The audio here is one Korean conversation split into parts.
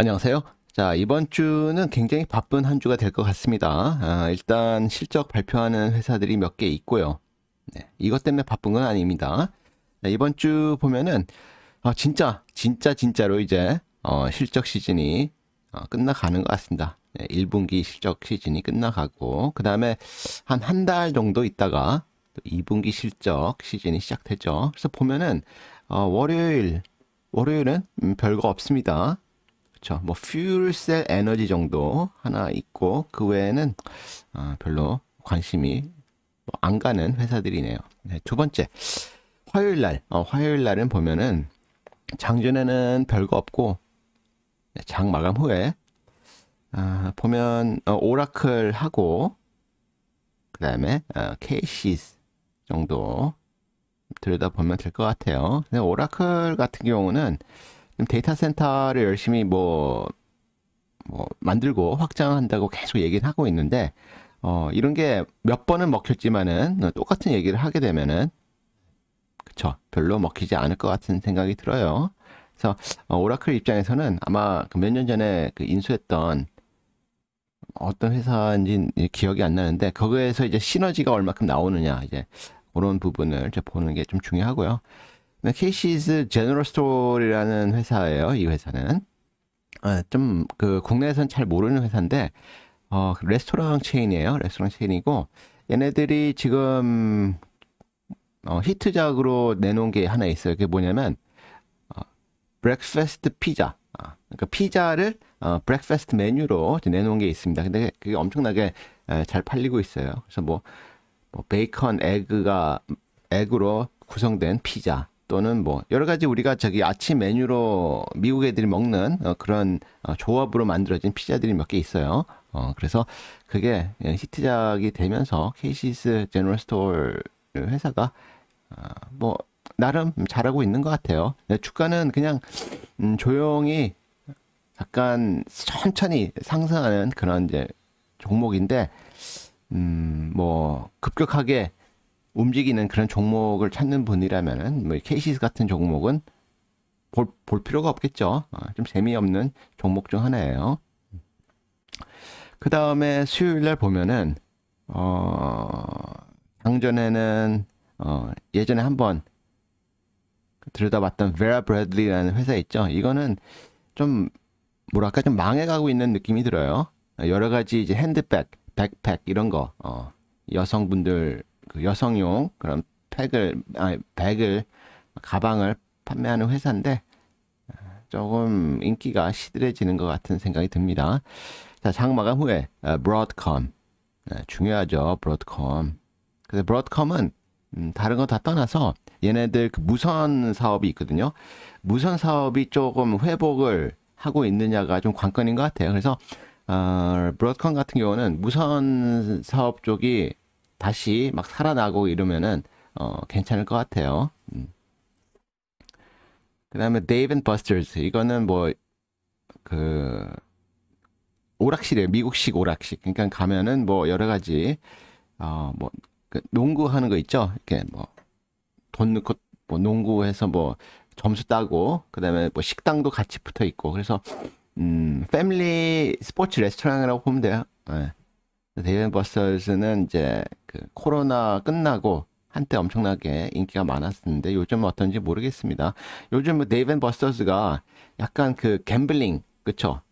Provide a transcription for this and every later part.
안녕하세요. 자, 이번 주는 굉장히 바쁜 한 주가 될 것 같습니다. 아, 일단 실적 발표하는 회사들이 몇 개 있고요. 네, 이것 때문에 바쁜 건 아닙니다. 네, 이번 주 보면은 아, 진짜 진짜 진짜로 이제 어, 실적 시즌이 어, 끝나가는 것 같습니다. 네, 1분기 실적 시즌이 끝나가고 그 다음에 한 한 달 정도 있다가 또 2분기 실적 시즌이 시작되죠. 그래서 보면은 어, 월요일 월요일은 음, 별거 없습니다. 그쵸뭐 퓨얼셀 에너지 정도 하나 있고 그 외에는 아, 별로 관심이 뭐안 가는 회사들이네요. 네, 두 번째 화요일 날 어, 화요일 날은 보면은 장전에는 별거 없고 네, 장 마감 후에 아, 보면 어, 오라클 하고 그 다음에 어, 케이시스 정도 들여다보면 될 것 같아요. 오라클 같은 경우는 데이터 센터를 열심히 뭐, 뭐 만들고 확장한다고 계속 얘기를 하고 있는데 어, 이런 게 몇 번은 먹혔지만은 똑같은 얘기를 하게 되면은 그쵸 별로 먹히지 않을 것 같은 생각이 들어요. 그래서 어, 오라클 입장에서는 아마 그몇년 전에 그 인수했던 어떤 회사인지 기억이 안 나는데 거기에서 이제 시너지가 얼마큼 나오느냐 이제 그런 부분을 이제 보는 게 좀 중요하고요. 케이시즈 제너럴 스토어라는 회사예요. 이 회사는 아, 좀그 국내에선 잘 모르는 회사인데 어, 레스토랑 체인이에요. 레스토랑 체인이고 얘네들이 지금 어, 히트작으로 내놓은 게 하나 있어요. 그게 뭐냐면 어, 브렉페스트 피자. 아, 그러니까 피자를 어, 브렉페스트 메뉴로 내놓은 게 있습니다. 근데 그게 엄청나게 에, 잘 팔리고 있어요. 그래서 뭐, 뭐 베이컨 에그가 에그로 구성된 피자 또는 뭐 여러 가지 우리가 저기 아침 메뉴로 미국 애들이 먹는 어, 그런 어, 조합으로 만들어진 피자들이 몇 개 있어요. 어, 그래서 그게 예, 히트작이 되면서 케이시스 제너럴 스토어 회사가 어, 뭐 나름 잘하고 있는 것 같아요. 네, 주가는 그냥 음, 조용히 약간 천천히 상승하는 그런 이제 종목인데 음, 뭐 급격하게 움직이는 그런 종목을 찾는 분이라면은 뭐 케이시스 같은 종목은 볼, 볼 필요가 없겠죠. 어, 좀 재미없는 종목 중 하나예요. 그 다음에 수요일 날 보면은 어 당전에는 어 예전에 한번 들여다봤던 베라 브래들리라는 회사 있죠. 이거는 좀 뭐랄까 좀 망해가고 있는 느낌이 들어요. 여러 가지 이제 핸드백, 백팩 이런 거 어, 여성분들 그 여성용 그런 팩을 아 백을 가방을 판매하는 회사인데 아, 조금 인기가 시들해지는 것 같은 생각이 듭니다. 자, 장마감 후에 아, 브로드컴 아, 중요하죠. 브로드컴. 그래서 브로드컴은 음, 다른 거 다 떠나서 얘네들 그 무선 사업이 있거든요. 무선 사업이 조금 회복을 하고 있느냐가 좀 관건인 것 같아요. 그래서 어, 브로드컴 같은 경우는 무선 사업 쪽이 다시 막 살아나고 이러면은 어, 괜찮을 것 같아요. 음. 그 다음에 Dave and Buster's 이거는 뭐 그오락실에 미국식 오락실. 그러니까 가면은 뭐 여러 가지 어뭐 그 농구하는 거 있죠. 이렇게 뭐 돈 넣고 뭐 농구해서 뭐 점수 따고 그다음에 뭐 식당도 같이 붙어 있고 그래서 음 패밀리 스포츠 레스토랑이라고 보면 돼요. 네. 데이브 버스는 이제 그 코로나 끝나고 한때 엄청나게 인기가 많았었는데 요즘은 어떤지 모르겠습니다. 요즘 네이벤 뭐 버스터즈가 약간 그 갬블링 그쵸?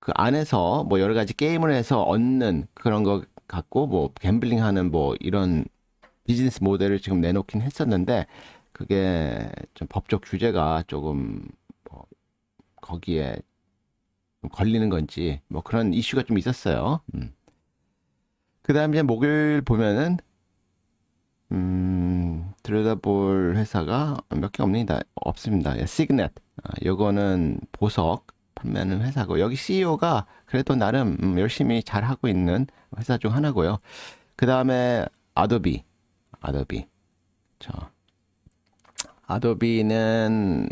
그 안에서 뭐 여러 가지 게임을 해서 얻는 그런 것 같고 뭐 갬블링 하는 뭐 이런 비즈니스 모델을 지금 내놓긴 했었는데 그게 좀 법적 규제가 조금 뭐 거기에 걸리는 건지 뭐 그런 이슈가 좀 있었어요. 음. 그 다음에 목요일 보면은 음, 들여다볼 회사가 몇 개 없습니다. 없습니다. 예, 시그넷. 이거는 아, 보석 판매하는 회사고 여기 CEO가 그래도 나름 음, 열심히 잘 하고 있는 회사 중 하나고요. 그 다음에 아도비, 아도비. 저 아도비는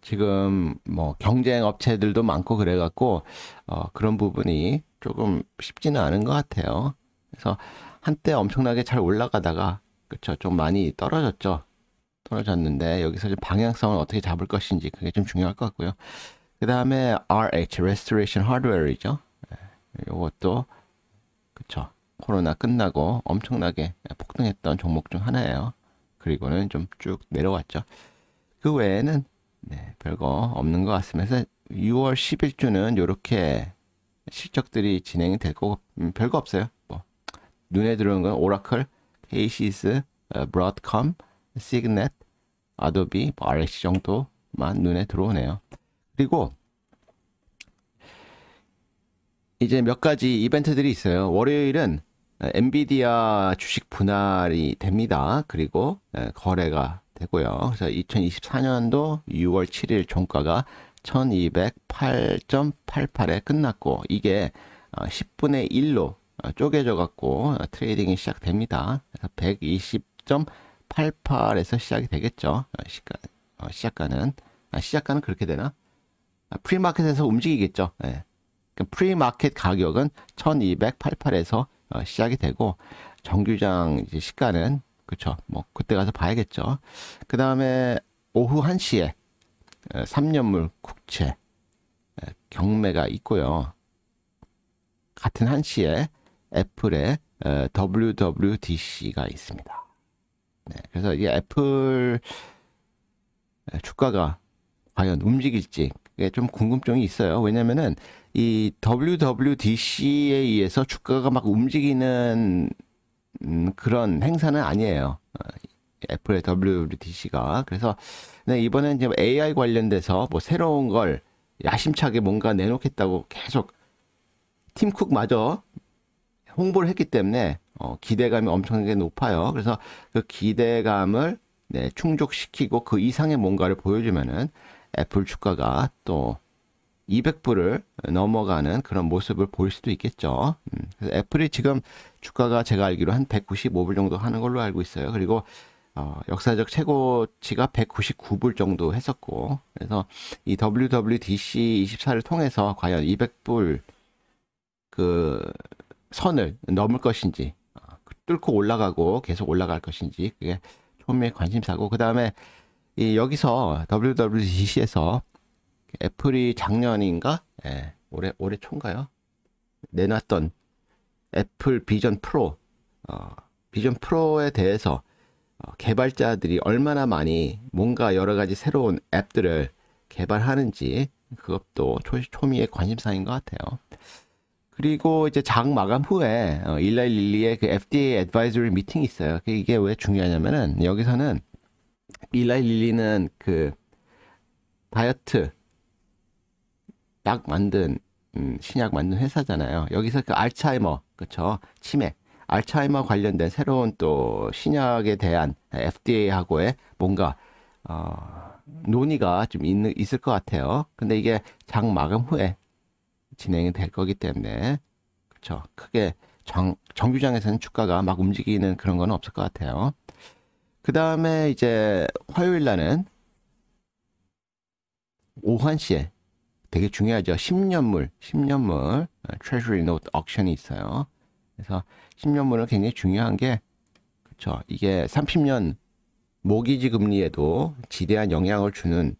지금 뭐 경쟁 업체들도 많고 그래갖고 어, 그런 부분이 조금 쉽지는 않은 것 같아요. 그래서 한때 엄청나게 잘 올라가다가 그렇죠 좀 많이 떨어졌죠. 떨어졌는데 여기서 좀 방향성을 어떻게 잡을 것인지 그게 좀 중요할 것 같고요. 그 다음에 RH Restoration Hardware이죠. 이것도 예, 그쵸 코로나 끝나고 엄청나게 폭등했던 종목 중 하나예요. 그리고는 좀 쭉 내려왔죠. 그 외에는 네, 별거 없는 것 같으면서 6월 10일 주는 이렇게 실적들이 진행이 될 거고 음, 별거 없어요. 눈에 들어온건 오라클, 케이시스, 어, 브로드컴, 시그넷, 아도비, RX 뭐 정도만 눈에 들어오네요. 그리고 이제 몇 가지 이벤트들이 있어요. 월요일은 어, 엔비디아 주식 분할이 됩니다. 그리고 어, 거래가 되고요. 그래서 2024년도 6월 7일 종가가 1208.88에 끝났고 이게 10분의 1로 쪼개져 갖고 트레이딩이 시작됩니다. 120.88에서 시작이 되겠죠. 아, 시가, 어, 시작가는 아, 시작가는 그렇게 되나? 아, 프리마켓에서 움직이겠죠. 예. 프리마켓 가격은 1288에서 어, 시작이 되고 정규장 이제 시가는 그쵸 뭐 그때 가서 봐야겠죠. 그 다음에 오후 1시에 3년물 어, 국채 예, 경매가 있고요. 같은 1시에 애플의 어, WWDC가 있습니다. 네, 그래서 이 애플 주가가 과연 움직일지 그게 좀 궁금증이 있어요. 왜냐면은 이 WWDC에 의해서 주가가 막 움직이는 음, 그런 행사는 아니에요. 어, 애플의 WWDC가 그래서 네, 이번엔 지금 AI 관련돼서 뭐 새로운 걸 야심차게 뭔가 내놓겠다고 계속 팀쿡마저 홍보를 했기 때문에 어, 기대감이 엄청나게 높아요. 그래서 그 기대감을 네, 충족시키고 그 이상의 뭔가를 보여주면은 애플 주가가 또 200불을 넘어가는 그런 모습을 볼 수도 있겠죠. 음, 그래서 애플이 지금 주가가 제가 알기로 한 195불 정도 하는 걸로 알고 있어요. 그리고 어, 역사적 최고치가 199불 정도 했었고, 그래서 이 WWDC 24를 통해서 과연 200불 그 선을 넘을 것인지 어, 그 뚫고 올라가고 계속 올라갈 것인지 그게 초미의 관심사고 그 다음에 여기서 WWDC에서 애플이 작년인가 예, 올해 올해 초인가요 내놨던 애플 비전 프로 어, 비전 프로에 대해서 어, 개발자들이 얼마나 많이 뭔가 여러 가지 새로운 앱들을 개발하는지 그것도 초, 초미의 관심사인 것 같아요. 그리고 이제 장 마감 후에 어, 일라이 릴리의 그 FDA advisory 미팅이 있어요. 그 이게 왜 중요하냐면은 여기서는 일라이 릴리는 그 다이어트 약 만든 음, 신약 만든 회사잖아요. 여기서 그 알츠하이머 그렇죠 치매 알츠하이머 관련된 새로운 또 신약에 대한 FDA하고의 뭔가 어, 논의가 좀 있, 있을 것 같아요. 근데 이게 장 마감 후에 진행이 될 거기 때문에 그렇죠. 크게 정, 정규장에서는 주가가 막 움직이는 그런 건 없을 것 같아요. 그 다음에 이제 화요일 날은 오한시에 되게 중요하죠. 10년물, 10년물 트레저리 노트 억션이 있어요. 그래서 10년물은 굉장히 중요한 게 그렇죠. 이게 30년 모기지 금리에도 지대한 영향을 주는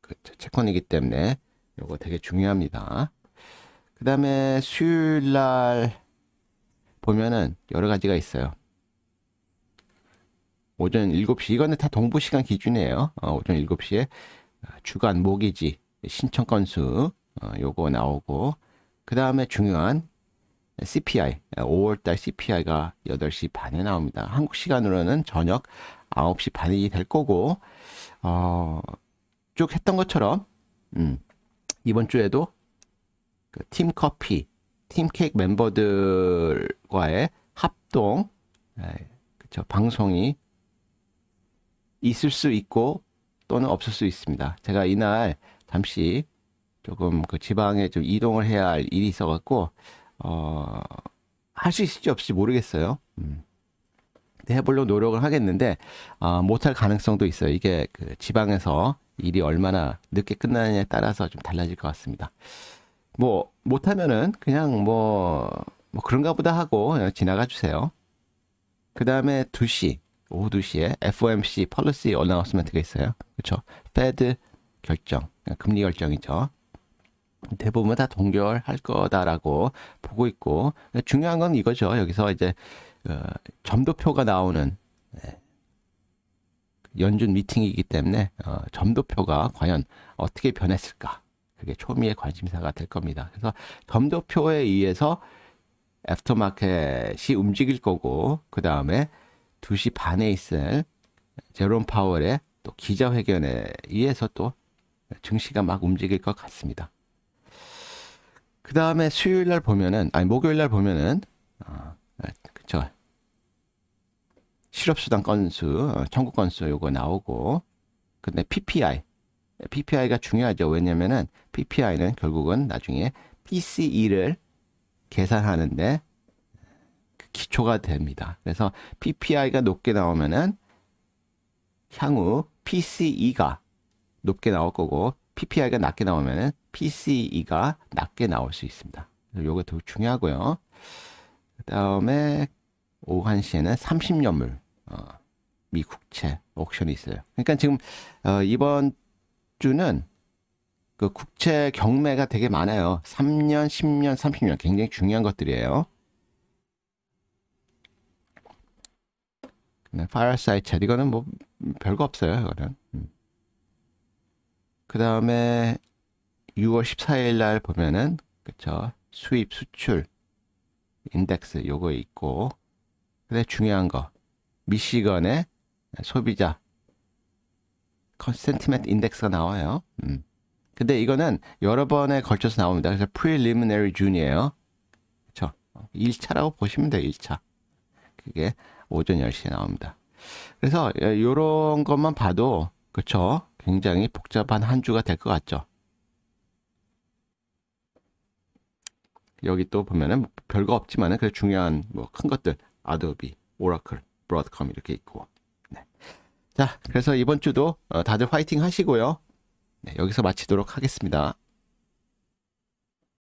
그 채권이기 때문에 요거 되게 중요합니다. 그 다음에 수요일 날 보면은 여러 가지가 있어요. 오전 7시, 이거는 다 동부 시간 기준이에요. 어, 오전 7시에 아, 주간 모기지 신청 건수 어, 요거 나오고 그 다음에 중요한 CPI 5월달 아, CPI가 8시 반에 나옵니다. 한국 시간으로는 저녁 9시 반이 될 거고 어, 쭉 했던 것처럼 음, 이번 주에도 그팀 커피, 팀 케이크 멤버들과의 합동 예, 그쵸, 방송이 있을 수 있고 또는 없을 수 있습니다. 제가 이날 잠시 조금 그 지방에 좀 이동을 해야 할 일이 있어갖고 어, 할 수 있을지 없을지 모르겠어요. 음. 해보려고 노력을 하겠는데 어, 못할 가능성도 있어요. 이게 그 지방에서 일이 얼마나 늦게 끝나느냐에 따라서 좀 달라질 것 같습니다. 뭐 못하면은 그냥 뭐, 뭐 그런가 보다 하고 지나가 주세요. 그 다음에 2시, 오후 2시에 FOMC 펄러시 어나운스먼트가 있어요. 그렇죠? 페드 결정, 금리 결정이죠. 대부분 다 동결할 거다라고 보고 있고 중요한 건 이거죠. 여기서 이제 어, 점도표가 나오는 네, 연준 미팅이기 때문에 어, 점도표가 과연 어떻게 변했을까 그게 초미의 관심사가 될 겁니다. 그래서 점도표에 의해서 애프터마켓이 움직일 거고 그 다음에 2시 반에 있을 제롬 파월의 또 기자회견에 의해서 또 증시가 막 움직일 것 같습니다. 그 다음에 수요일 날 보면은 아니 목요일 날 보면은 어, 그쵸 실업수당 건수, 어, 청구 건수 요거 나오고 근데 PPI, PPI가 중요하죠. 왜냐면은 PPI는 결국은 나중에 PCE를 계산하는데 그 기초가 됩니다. 그래서 PPI가 높게 나오면은 향후 PCE가 높게 나올 거고 PPI가 낮게 나오면은 PCE가 낮게 나올 수 있습니다. 요거 더 중요하고요. 그 다음에 오한시에는 후 30년물 미국채 옥션이 있어요. 그러니까 지금 어, 이번 주는 그 국채 경매가 되게 많아요. 3년, 10년, 30년 굉장히 중요한 것들이에요. 네, 파라사이 챗 이거는 뭐 별거 없어요. 이거는. 음. 그 다음에 6월 14일 날 보면은 그쵸 수입 수출 인덱스 요거 있고 근데 중요한 거 미시건의 소비자 컨센티멘트 인덱스가 나와요. 음. 근데 이거는 여러 번에 걸쳐서 나옵니다. 그래서 preliminary June이에요. 그쵸 1차라고 보시면 돼요. 1차. 그게 오전 10시에 나옵니다. 그래서 이런 예, 것만 봐도 그쵸 굉장히 복잡한 한 주가 될 것 같죠? 여기 또 보면은 뭐 별거 없지만은 그 중요한 뭐큰 것들 아도비, 오라클, 브로드컴 이렇게 있고 자, 그래서 이번 주도 어, 다들 화이팅 하시고요. 네, 여기서 마치도록 하겠습니다.